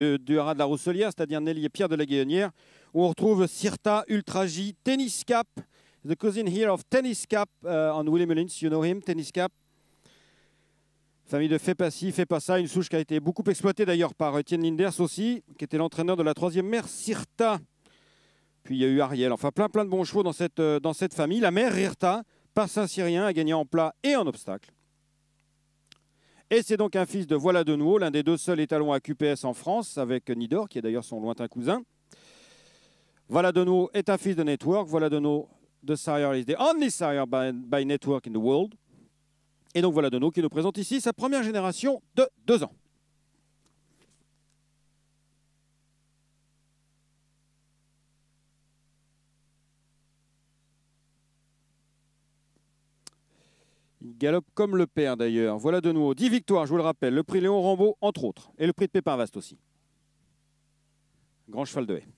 du haras de la Rousselière, c'est-à-dire Nelly et Pierre de la Gaillonnière, où on retrouve Sirta, J, Tennis Cap, the cousin here of Tennis Cap, on euh, William Mullins, you know him, Tennis Cap. Famille de Fepassi, Fepassa, une souche qui a été beaucoup exploitée d'ailleurs par Etienne Linders aussi, qui était l'entraîneur de la troisième mère, Sirta. Puis il y a eu Ariel, enfin plein plein de bons chevaux dans cette, euh, dans cette famille. La mère Rirta, par Saint-Cyrien, a gagné en plat et en obstacle. Et c'est donc un fils de Voilà de l'un des deux seuls étalons à QPS en France, avec Nidor, qui est d'ailleurs son lointain cousin. Voilà de est un fils de Network. Voilà de the sire is the only sire by, Network in the world. Et donc voilà de qui nous présente ici sa première génération de deux ans. Il galope comme le père d'ailleurs. Voilà de nouveau 10 victoires, je vous le rappelle. Le prix Léon Rambaud, entre autres. Et le prix de Pépin Vaste aussi. Grand cheval de haie.